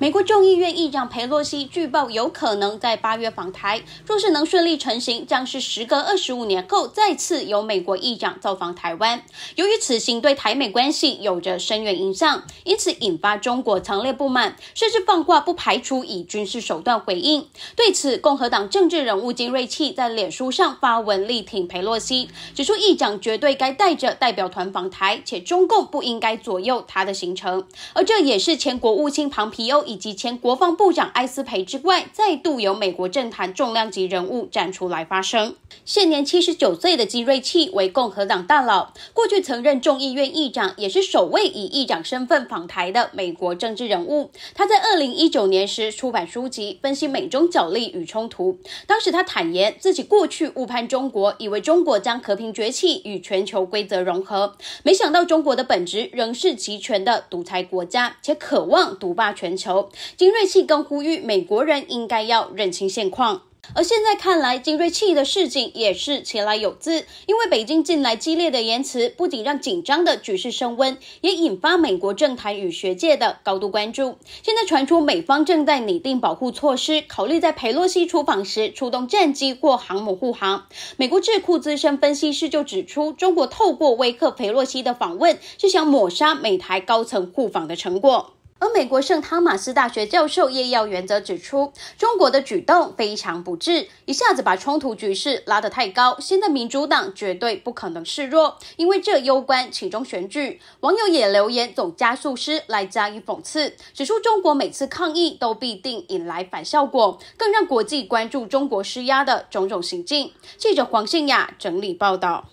美国众议院议长佩洛西据报有可能在八月访台，若是能顺利成行，将是时隔二十五年后再次由美国议长造访台湾。由于此行对台美关系有着深远影响，因此引发中国强烈不满，甚至放话不排除以军事手段回应。对此，共和党政治人物金瑞气在脸书上发文力挺佩洛西，指出议长绝对该带着代表团访台，且中共不应该左右他的行程。而这也是前国务卿庞皮欧。以及前国防部长埃斯培之外，再度有美国政坛重量级人物站出来发声。现年七十九岁的金瑞气为共和党大佬，过去曾任众议院议长，也是首位以议长身份访台的美国政治人物。他在二零一九年时出版书籍分析美中角力与冲突，当时他坦言自己过去误判中国，以为中国将和平崛起与全球规则融合，没想到中国的本质仍是集权的独裁国家，且渴望独霸全球。金瑞气更呼吁美国人应该要认清现况，而现在看来，金瑞气的事情也是前来有自，因为北京近来激烈的言辞不仅让紧张的局势升温，也引发美国政坛与学界的高度关注。现在传出美方正在拟定保护措施，考虑在佩洛西出访时出动战机或航母护航。美国智库资深分析师就指出，中国透过威克佩洛西的访问，是想抹杀美台高层互访的成果。美国圣汤马斯大学教授叶耀原则指出，中国的举动非常不智，一下子把冲突局势拉得太高，新的民主党绝对不可能示弱，因为这攸关其中选举。网友也留言“总加速师”来加以讽刺，指出中国每次抗议都必定引来反效果，更让国际关注中国施压的种种行径。记者黄信雅整理报道。